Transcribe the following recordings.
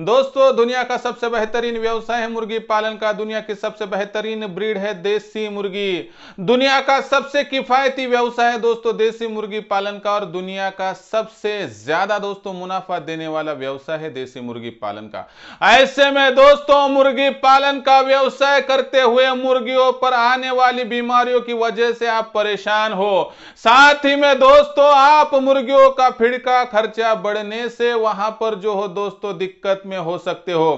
दोस्तों दुनिया का सबसे बेहतरीन व्यवसाय है मुर्गी पालन का दुनिया की सबसे बेहतरीन ब्रीड है देसी मुर्गी दुनिया का सबसे किफायती व्यवसाय है दोस्तों देसी मुर्गी पालन का और दुनिया का सबसे ज्यादा दोस्तों मुनाफा देने वाला व्यवसाय है देसी मुर्गी पालन का ऐसे में दोस्तों मुर्गी पालन का व्यवसाय करते हुए मुर्गियों पर आने वाली बीमारियों की वजह से आप परेशान हो साथ ही में दोस्तों आप मुर्गियों का फिड़का खर्चा बढ़ने से वहां पर जो हो दोस्तों दिक्कत में हो सकते हो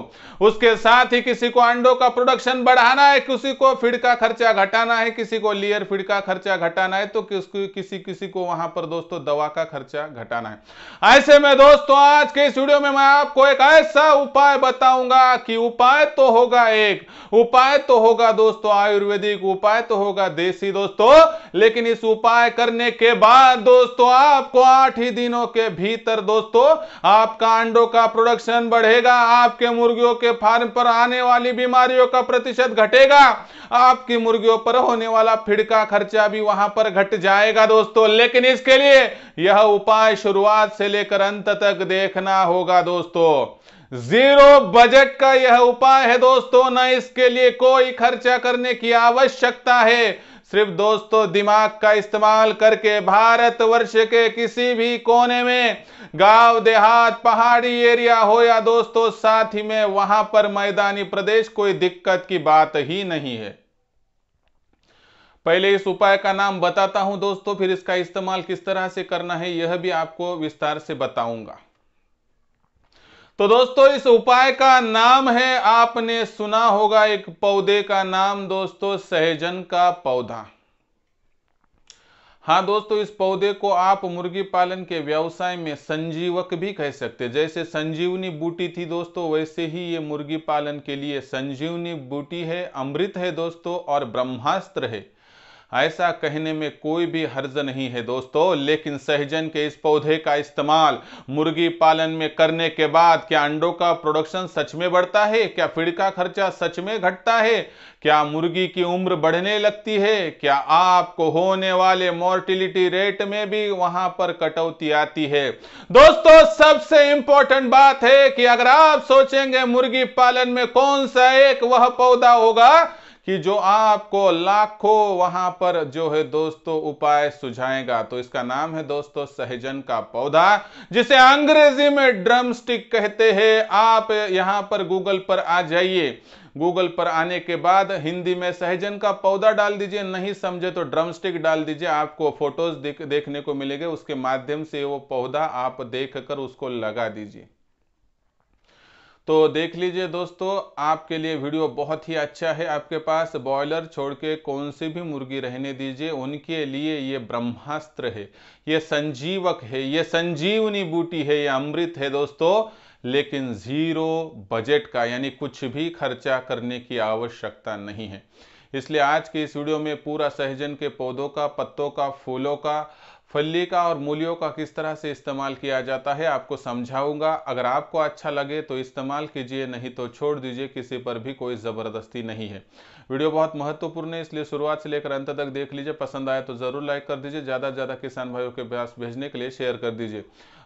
उसके साथ ही किसी को अंडों का प्रोडक्शन बढ़ाना है किसी को फीड का खर्चा घटाना है किसी को लियर फीड का खर्चा घटाना है तो किसको किसी किसी को वहां पर दोस्तों दवा का खर्चा घटाना है ऐसे में दोस्तों आज के इस वीडियो में मैं आपको एक ऐसा उपाय बताऊंगा कि उपाय तो होगा एक उपाय तो होगा दोस्तों आयुर्वेदिक उपाय तो होगा देसी दोस्तों लेकिन इस उपाय करने के बाद दोस्तों आपको आठ ही दिनों के भीतर दोस्तों आपका अंडों का प्रोडक्शन बढ़े रहेगा आपके मुर्गियों के फार्म पर आने वाली बीमारियों का प्रतिशत घटेगा आपकी मुर्गियों पर होने वाला फिड़का खर्चा भी वहां पर घट जाएगा दोस्तों लेकिन इसके लिए यह उपाय शुरुआत से लेकर अंत तक देखना होगा दोस्तों जीरो बजट का यह उपाय है दोस्तों न इसके लिए कोई खर्चा करने की आवश्यकता है सिर्फ दोस्तों दिमाग का इस्तेमाल करके भारत वर्ष के किसी भी कोने में गांव देहात पहाड़ी एरिया हो या दोस्तों साथ ही में वहां पर मैदानी प्रदेश कोई दिक्कत की बात ही नहीं है पहले इस उपाय का नाम बताता हूं दोस्तों फिर इसका इस्तेमाल किस तरह से करना है यह भी आपको विस्तार से बताऊंगा तो दोस्तों इस उपाय का नाम है आपने सुना होगा एक पौधे का नाम दोस्तों सहजन का पौधा हाँ दोस्तों इस पौधे को आप मुर्गी पालन के व्यवसाय में संजीवक भी कह सकते जैसे संजीवनी बूटी थी दोस्तों वैसे ही ये मुर्गी पालन के लिए संजीवनी बूटी है अमृत है दोस्तों और ब्रह्मास्त्र है ऐसा कहने में कोई भी हर्ज नहीं है दोस्तों लेकिन सहजन के इस पौधे का इस्तेमाल मुर्गी पालन में करने के बाद क्या अंडों का प्रोडक्शन सच में बढ़ता है क्या फीड का खर्चा सच में घटता है क्या मुर्गी की उम्र बढ़ने लगती है क्या आपको होने वाले मोर्टिलिटी रेट में भी वहां पर कटौती आती है दोस्तों सबसे इंपॉर्टेंट बात है कि अगर आप सोचेंगे मुर्गी पालन में कौन सा एक वह पौधा होगा कि जो आपको लाखों वहां पर जो है दोस्तों उपाय सुझाएगा तो इसका नाम है दोस्तों सहजन का पौधा जिसे अंग्रेजी में ड्रम स्टिक कहते हैं आप यहां पर गूगल पर आ जाइए गूगल पर आने के बाद हिंदी में सहजन का पौधा डाल दीजिए नहीं समझे तो ड्रमस्टिक डाल दीजिए आपको फोटोज देख, देखने को मिलेंगे उसके माध्यम से वो पौधा आप देख कर उसको लगा दीजिए तो देख लीजिए दोस्तों आपके लिए वीडियो बहुत ही अच्छा है आपके पास बॉयलर छोड़ के कौन सी भी मुर्गी रहने दीजिए उनके लिए ये ब्रह्मास्त्र है ये संजीवक है ये संजीवनी बूटी है ये अमृत है दोस्तों लेकिन जीरो बजट का यानी कुछ भी खर्चा करने की आवश्यकता नहीं है इसलिए आज की इस वीडियो में पूरा सहजन के पौधों का पत्तों का फूलों का फली का और मूलियों का किस तरह से इस्तेमाल किया जाता है आपको समझाऊंगा अगर आपको अच्छा लगे तो इस्तेमाल कीजिए नहीं तो छोड़ दीजिए किसी पर भी कोई ज़बरदस्ती नहीं है वीडियो बहुत महत्वपूर्ण है इसलिए शुरुआत से लेकर अंत तक देख लीजिए पसंद आए तो ज़रूर लाइक कर दीजिए ज़्यादा से ज़्यादा किसान भाइयों के पास भेजने के लिए शेयर कर दीजिए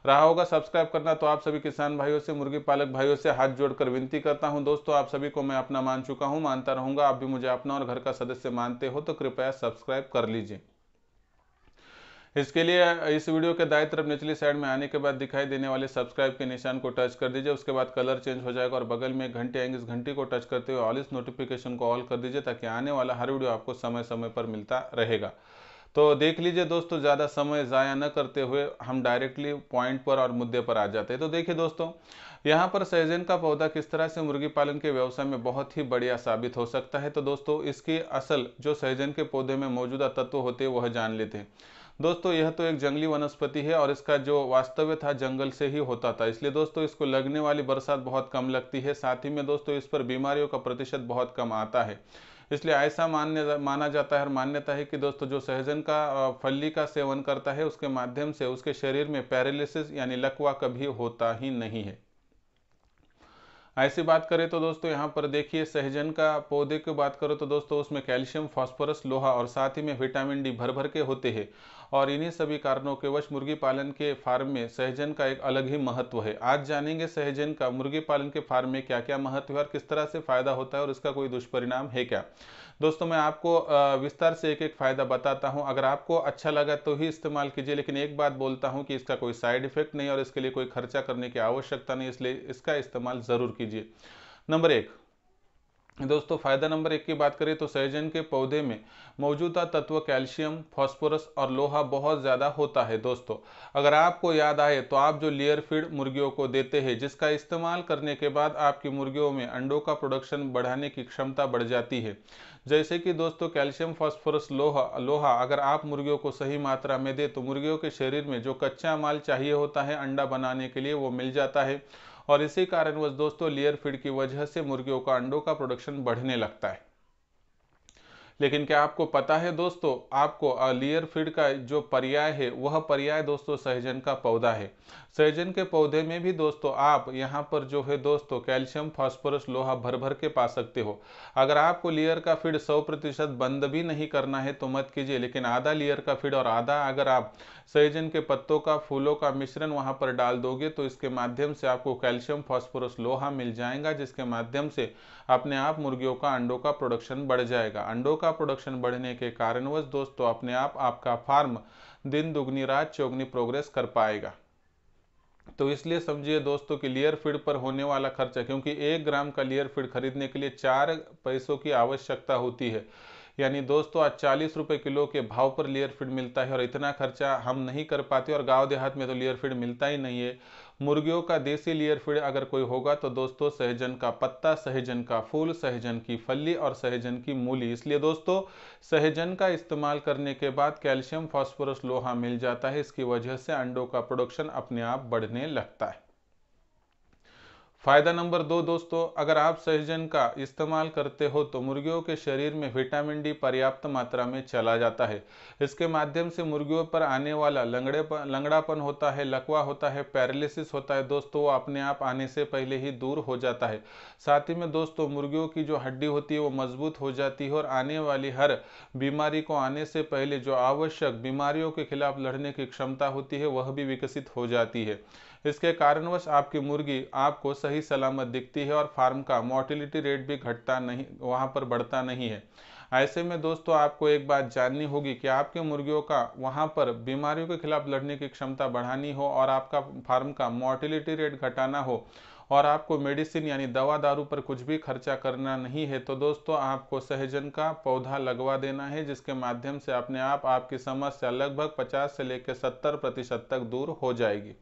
रहा होगा सब्सक्राइब करना तो आप सभी किसान भाइयों से मुर्गी पालक भाइयों से हाथ जोड़कर विनती करता हूं दोस्तों आप सभी को मैं अपना मान चुका हूं मानता रहूंगा आप भी मुझे अपना और घर का सदस्य मानते हो तो कृपया सब्सक्राइब कर लीजिए इसके लिए इस वीडियो के दाएं तरफ निचली साइड में आने के बाद दिखाई देने वाले सब्सक्राइब के निशान को टच कर दीजिए उसके बाद कलर चेंज हो जाएगा और बगल में घंटे आएंगे इस घंटे को टच करते हुए ऑल इस नोटिफिकेशन को ऑल कर दीजिए ताकि आने वाला हर वीडियो आपको समय समय पर मिलता रहेगा तो देख लीजिए दोस्तों ज़्यादा समय ज़ाया न करते हुए हम डायरेक्टली पॉइंट पर और मुद्दे पर आ जाते हैं तो देखिए दोस्तों यहाँ पर सहजन का पौधा किस तरह से मुर्गी पालन के व्यवसाय में बहुत ही बढ़िया साबित हो सकता है तो दोस्तों इसकी असल जो सहजन के पौधे में मौजूदा तत्व होते वह जान लेते हैं दोस्तों यह तो एक जंगली वनस्पति है और इसका जो वास्तव्य था जंगल से ही होता था इसलिए दोस्तों इसको लगने वाली बरसात बहुत कम लगती है साथ ही में दोस्तों इस पर बीमारियों का प्रतिशत बहुत कम आता है इसलिए ऐसा मान्य माना जाता है और मान्यता है कि दोस्तों जो सहजन का फली का सेवन करता है उसके माध्यम से उसके शरीर में पैरालिसिस यानी लकवा कभी होता ही नहीं है ऐसी बात करें तो दोस्तों यहाँ पर देखिए सहजन का पौधे की बात करो तो दोस्तों उसमें कैल्शियम फॉस्फोरस लोहा और साथ ही में विटामिन डी भर भर के होते हैं और इन्हीं सभी कारणों के वश मुर्गी पालन के फार्म में सहजन का एक अलग ही महत्व है आज जानेंगे सहजन का मुर्गी पालन के फार्म में क्या क्या महत्व है और किस तरह से फायदा होता है और इसका कोई दुष्परिणाम है क्या दोस्तों मैं आपको विस्तार से एक एक फ़ायदा बताता हूं अगर आपको अच्छा लगा तो ही इस्तेमाल कीजिए लेकिन एक बात बोलता हूं कि इसका कोई साइड इफेक्ट नहीं और इसके लिए कोई खर्चा करने की आवश्यकता नहीं इसलिए इसका इस्तेमाल ज़रूर कीजिए नंबर एक दोस्तों फायदा नंबर एक की बात करें तो सहजन के पौधे में मौजूदा तत्व कैल्शियम फास्फोरस और लोहा बहुत ज़्यादा होता है दोस्तों अगर आपको याद आए तो आप जो लेयर फीड मुर्गियों को देते हैं जिसका इस्तेमाल करने के बाद आपकी मुर्गियों में अंडों का प्रोडक्शन बढ़ाने की क्षमता बढ़ जाती है जैसे कि दोस्तों कैल्शियम फॉस्फोरस लोहा लोहा अगर आप मुर्गियों को सही मात्रा में दे तो मुर्गियों के शरीर में जो कच्चा माल चाहिए होता है अंडा बनाने के लिए वो मिल जाता है और इसी कारणवश दोस्तों लेयर फीड की वजह से मुर्गियों का अंडों का प्रोडक्शन बढ़ने लगता है लेकिन क्या आपको पता है दोस्तों आपको लेयर फीड का जो पर्याय है वह पर्याय दोस्तों सहजन का पौधा है सहजन के पौधे में भी दोस्तों आप यहाँ पर जो है दोस्तों कैल्शियम फास्फोरस लोहा भर भर के पा सकते हो अगर आपको लेयर का फीड 100 प्रतिशत बंद भी नहीं करना है तो मत कीजिए लेकिन आधा लेयर का फीड और आधा अगर आप सहजन के पत्तों का फूलों का मिश्रण वहाँ पर डाल दोगे तो इसके माध्यम से आपको कैल्शियम फॉस्फोरस लोहा मिल जाएगा जिसके माध्यम से अपने आप मुर्गियों का अंडों का प्रोडक्शन बढ़ जाएगा अंडों का प्रोडक्शन बढ़ने के कारणवश दोस्तों अपने आप आपका फार्म दिन दुगनी रात चौगनी प्रोग्रेस कर पाएगा तो इसलिए समझिए दोस्तों कि लेयर फीड पर होने वाला खर्चा क्योंकि एक ग्राम का लेयर फीड खरीदने के लिए चार पैसों की आवश्यकता होती है यानी दोस्तों आज चालीस रुपये किलो के भाव पर लेयर फीड मिलता है और इतना खर्चा हम नहीं कर पाते और गाँव देहात में तो लेयर फीड मिलता ही नहीं है मुर्गियों का देसी लेयर फीड अगर कोई होगा तो दोस्तों सहजन का पत्ता सहजन का फूल सहजन की फली और सहजन की मूली इसलिए दोस्तों सहजन का इस्तेमाल करने के बाद कैल्शियम फॉस्फोरस लोहा मिल जाता है इसकी वजह से अंडों का प्रोडक्शन अपने आप बढ़ने लगता है फायदा नंबर दो दोस्तों अगर आप सहजन का इस्तेमाल करते हो तो मुर्गियों के शरीर में विटामिन डी पर्याप्त मात्रा में चला जाता है इसके माध्यम से मुर्गियों पर आने वाला लंगड़े लंगड़ापन होता है लकवा होता है पैरालिसिस होता है दोस्तों वो अपने आप आने से पहले ही दूर हो जाता है साथ ही में दोस्तों मुर्गियों की जो हड्डी होती है वो मजबूत हो जाती है और आने वाली हर बीमारी को आने से पहले जो आवश्यक बीमारियों के खिलाफ लड़ने की क्षमता होती है वह भी विकसित हो जाती है इसके कारणवश आपकी मुर्गी आपको सही सलामत दिखती है और फार्म का मोर्टिलिटी रेट भी घटता नहीं वहाँ पर बढ़ता नहीं है ऐसे में दोस्तों आपको एक बात जाननी होगी कि आपके मुर्गियों का वहाँ पर बीमारियों के खिलाफ लड़ने की क्षमता बढ़ानी हो और आपका फार्म का मोर्टिलिटी रेट घटाना हो और आपको मेडिसिन यानी दवा दारू पर कुछ भी खर्चा करना नहीं है तो दोस्तों आपको सहजन का पौधा लगवा देना है जिसके माध्यम से अपने आप आपकी समस्या लगभग 50 से लेकर 70 प्रतिशत तक दूर हो जाएगी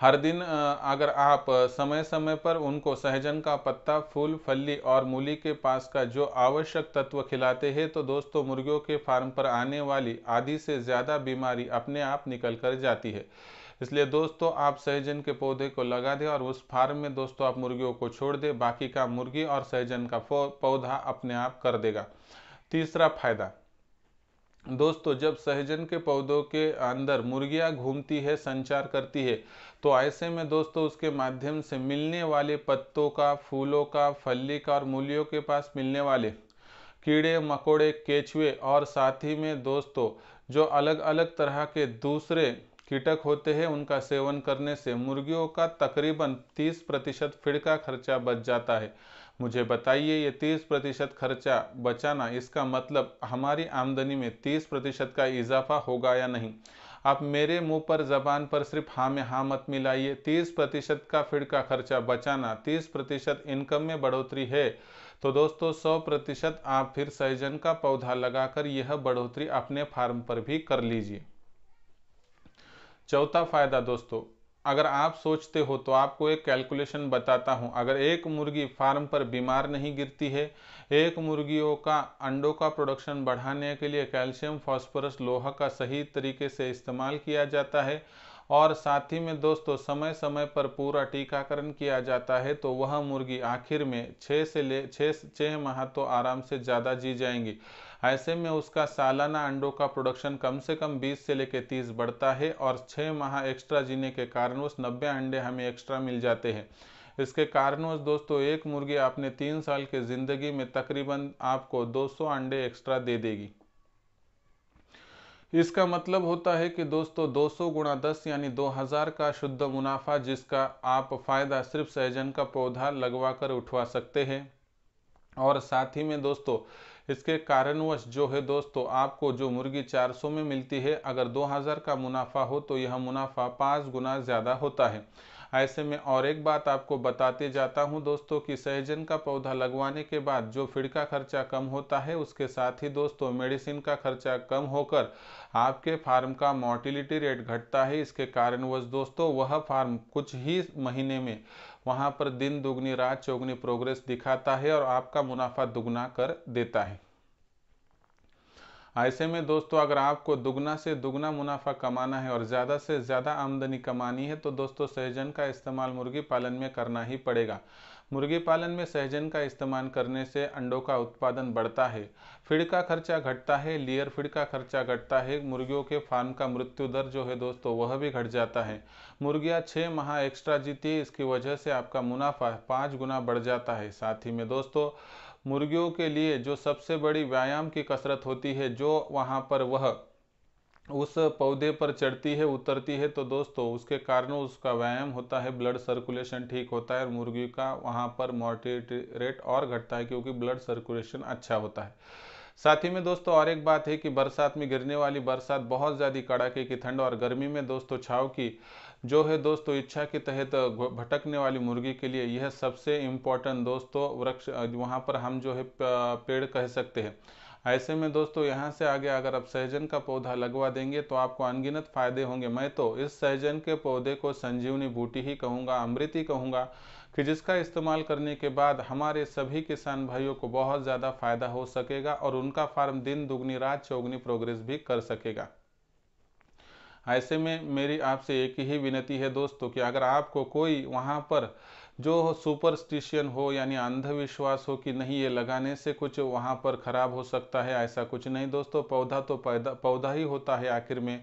हर दिन अगर आप समय समय पर उनको सहजन का पत्ता फूल फली और मूली के पास का जो आवश्यक तत्व खिलाते हैं तो दोस्तों मुर्गियों के फार्म पर आने वाली आधी से ज़्यादा बीमारी अपने आप निकल कर जाती है इसलिए दोस्तों आप सहजन के पौधे को लगा दें और उस फार्म में दोस्तों आप मुर्गियों को छोड़ दें बाकी का मुर्गी और सहजन का पौधा अपने आप कर देगा तीसरा फायदा दोस्तों जब सहजन के पौधों के अंदर मुर्गियां घूमती है संचार करती है तो ऐसे में दोस्तों उसके माध्यम से मिलने वाले पत्तों का फूलों का फली का और मूलियों के पास मिलने वाले कीड़े मकोड़े केचुए और साथ ही में दोस्तों जो अलग अलग तरह के दूसरे कीटक होते हैं उनका सेवन करने से मुर्गियों का तकरीबन 30 प्रतिशत फिड़का का खर्चा बच जाता है मुझे बताइए ये 30 प्रतिशत खर्चा बचाना इसका मतलब हमारी आमदनी में 30 प्रतिशत का इजाफा होगा या नहीं आप मेरे मुंह पर जबान पर सिर्फ हाँ में हाँ मत मिलाइए 30 प्रतिशत का का खर्चा बचाना 30 प्रतिशत इनकम में बढ़ोतरी है तो दोस्तों 100 प्रतिशत आप फिर सहजन का पौधा लगाकर यह बढ़ोतरी अपने फार्म पर भी कर लीजिए चौथा फायदा दोस्तों अगर आप सोचते हो तो आपको एक कैलकुलेशन बताता हूँ अगर एक मुर्गी फार्म पर बीमार नहीं गिरती है एक मुर्गियों का अंडों का प्रोडक्शन बढ़ाने के लिए कैल्शियम फास्फोरस लोहा का सही तरीके से इस्तेमाल किया जाता है और साथ ही में दोस्तों समय समय पर पूरा टीकाकरण किया जाता है तो वह मुर्गी आखिर में छः से ले छः छः माह तो आराम से ज़्यादा जी जाएंगी ऐसे में उसका सालाना अंडों का प्रोडक्शन कम से कम 20 से लेकर 30 बढ़ता है और 6 माह एक्स्ट्रा जीने के कारण उस 90 अंडे हमें एक्स्ट्रा मिल जाते हैं इसके कारणवश दोस्तों एक मुर्गी आपने तीन साल के ज़िंदगी में तकरीबन आपको 200 अंडे एक्स्ट्रा दे देगी इसका मतलब होता है कि दोस्तों 200 गुणा दस यानी 2000 का शुद्ध मुनाफा जिसका आप फ़ायदा सिर्फ सहजन का पौधा लगवा कर उठवा सकते हैं और साथ ही में दोस्तों इसके कारणवश जो है दोस्तों तो आपको जो मुर्गी 400 में मिलती है अगर 2000 का मुनाफा हो तो यह मुनाफा पाँच गुना ज़्यादा होता है ऐसे में और एक बात आपको बताते जाता हूं दोस्तों कि सहजन का पौधा लगवाने के बाद जो फिड़ का खर्चा कम होता है उसके साथ ही दोस्तों मेडिसिन का खर्चा कम होकर आपके फार्म का मोर्टिलिटी रेट घटता है इसके कारणवश दोस्तों वह फार्म कुछ ही महीने में वहाँ पर दिन दोगुनी रात चौगनी प्रोग्रेस दिखाता है और आपका मुनाफा दुगना कर देता है ऐसे में दोस्तों अगर आपको दुगना से दुगना मुनाफा कमाना है और ज़्यादा से ज़्यादा आमदनी कमानी है तो दोस्तों सहजन का इस्तेमाल मुर्गी पालन में करना ही पड़ेगा मुर्गी पालन में सहजन का इस्तेमाल करने से अंडों का उत्पादन बढ़ता है फीड का खर्चा घटता है लेयर फीड का खर्चा घटता है मुर्गियों के फार्म का मृत्यु दर जो है दोस्तों वह भी घट जाता है मुर्गियाँ छः माह एक्स्ट्रा जीती है इसकी वजह से आपका मुनाफा पाँच गुना बढ़ जाता है साथ ही में दोस्तों मुर्गियों के लिए जो सबसे बड़ी व्यायाम की कसरत होती है जो वहाँ पर वह उस पौधे पर चढ़ती है उतरती है तो दोस्तों उसके कारण उसका व्यायाम होता है ब्लड सर्कुलेशन ठीक होता है और मुर्गी का वहाँ पर मोर्टिलिटी रेट और घटता है क्योंकि ब्लड सर्कुलेशन अच्छा होता है साथ ही में दोस्तों और एक बात है कि बरसात में गिरने वाली बरसात बहुत ज़्यादा कड़ाके की ठंड और गर्मी में दोस्तों छाव की जो है दोस्तों इच्छा के तहत भटकने वाली मुर्गी के लिए यह सबसे इम्पोर्टेंट दोस्तों वृक्ष वहाँ पर हम जो है पेड़ कह सकते हैं ऐसे में दोस्तों यहाँ से आगे अगर आप सहजन का पौधा लगवा देंगे तो आपको अनगिनत फायदे होंगे मैं तो इस सहजन के पौधे को संजीवनी बूटी ही कहूँगा अमृत ही कहूँगा कि जिसका इस्तेमाल करने के बाद हमारे सभी किसान भाइयों को बहुत ज़्यादा फायदा हो सकेगा और उनका फार्म दिन दुगनी रात चौगनी प्रोग्रेस भी कर सकेगा ऐसे में मेरी आपसे एक ही विनती है दोस्तों कि अगर आपको कोई वहाँ पर जो सुपरस्टिशियन हो यानी अंधविश्वास हो कि नहीं ये लगाने से कुछ वहाँ पर ख़राब हो सकता है ऐसा कुछ नहीं दोस्तों पौधा तो पैदा पौधा ही होता है आखिर में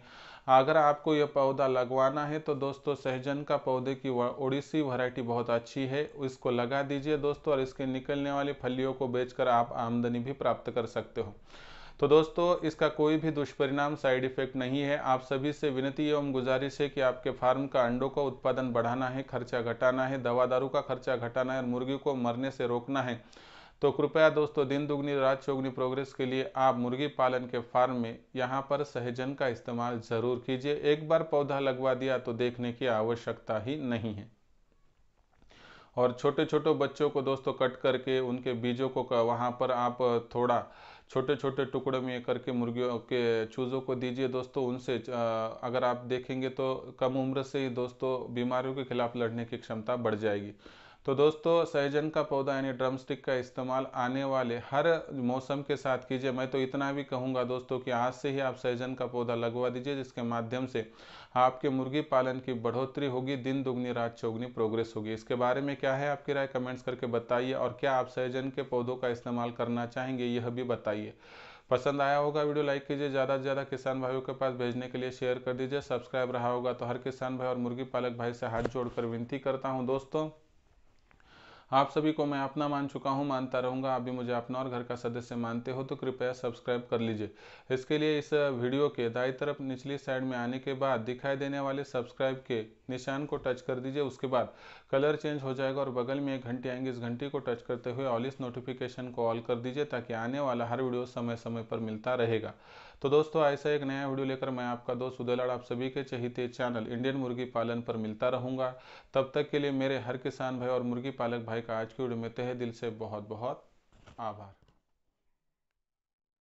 अगर आपको यह पौधा लगवाना है तो दोस्तों सहजन का पौधे की ओडिसी वैरायटी बहुत अच्छी है इसको लगा दीजिए दोस्तों और इसके निकलने वाली फलियों को बेचकर आप आमदनी भी प्राप्त कर सकते हो तो दोस्तों इसका कोई भी दुष्परिणाम साइड इफेक्ट नहीं है आप सभी से विनती एवं गुजारिश है कि आपके फार्म का अंडों का उत्पादन बढ़ाना है खर्चा घटाना है दवा दारू का खर्चा घटाना है और मुर्गी को मरने से रोकना है तो कृपया दोस्तों दिन दुगनी रात चौगनी प्रोग्रेस के लिए आप मुर्गी पालन के फार्म में यहाँ पर सहजन का इस्तेमाल ज़रूर कीजिए एक बार पौधा लगवा दिया तो देखने की आवश्यकता ही नहीं है और छोटे छोटे बच्चों को दोस्तों कट करके उनके बीजों को वहाँ पर आप थोड़ा छोटे छोटे टुकड़े में करके मुर्गियों के चूज़ों को दीजिए दोस्तों उनसे अगर आप देखेंगे तो कम उम्र से ही दोस्तों बीमारियों के खिलाफ लड़ने की क्षमता बढ़ जाएगी तो दोस्तों सहजन का पौधा यानी ड्रम स्टिक का इस्तेमाल आने वाले हर मौसम के साथ कीजिए मैं तो इतना भी कहूँगा दोस्तों कि आज से ही आप सहजन का पौधा लगवा दीजिए जिसके माध्यम से आपके मुर्गी पालन की बढ़ोतरी होगी दिन दुगनी रात चौगनी प्रोग्रेस होगी इसके बारे में क्या है आपकी राय कमेंट्स करके बताइए और क्या आप सहजन के पौधों का इस्तेमाल करना चाहेंगे यह भी बताइए पसंद आया होगा वीडियो लाइक कीजिए ज़्यादा से ज़्यादा किसान भाइयों के पास भेजने के लिए शेयर कर दीजिए सब्सक्राइब रहा होगा तो हर किसान भाई और मुर्गी पालक भाई से हाथ जोड़कर विनती करता हूँ दोस्तों आप सभी को मैं अपना मान चुका हूँ मानता रहूँगा आप भी मुझे अपना और घर का सदस्य मानते हो तो कृपया सब्सक्राइब कर लीजिए इसके लिए इस वीडियो के दाई तरफ निचली साइड में आने के बाद दिखाई देने वाले सब्सक्राइब के निशान को टच कर दीजिए उसके बाद कलर चेंज हो जाएगा और बगल में एक घंटी आएंगे इस घंटी को टच करते हुए ऑल इस नोटिफिकेशन को ऑल कर दीजिए ताकि आने वाला हर वीडियो समय समय पर मिलता रहेगा तो दोस्तों ऐसा एक नया वीडियो लेकर मैं आपका दोस्त उदयलाड़ आप सभी के चहिते चैनल इंडियन मुर्गी पालन पर मिलता रहूंगा तब तक के लिए मेरे हर किसान भाई और मुर्गी पालक भाई का आज की वीडियो में तहे दिल से बहुत बहुत आभार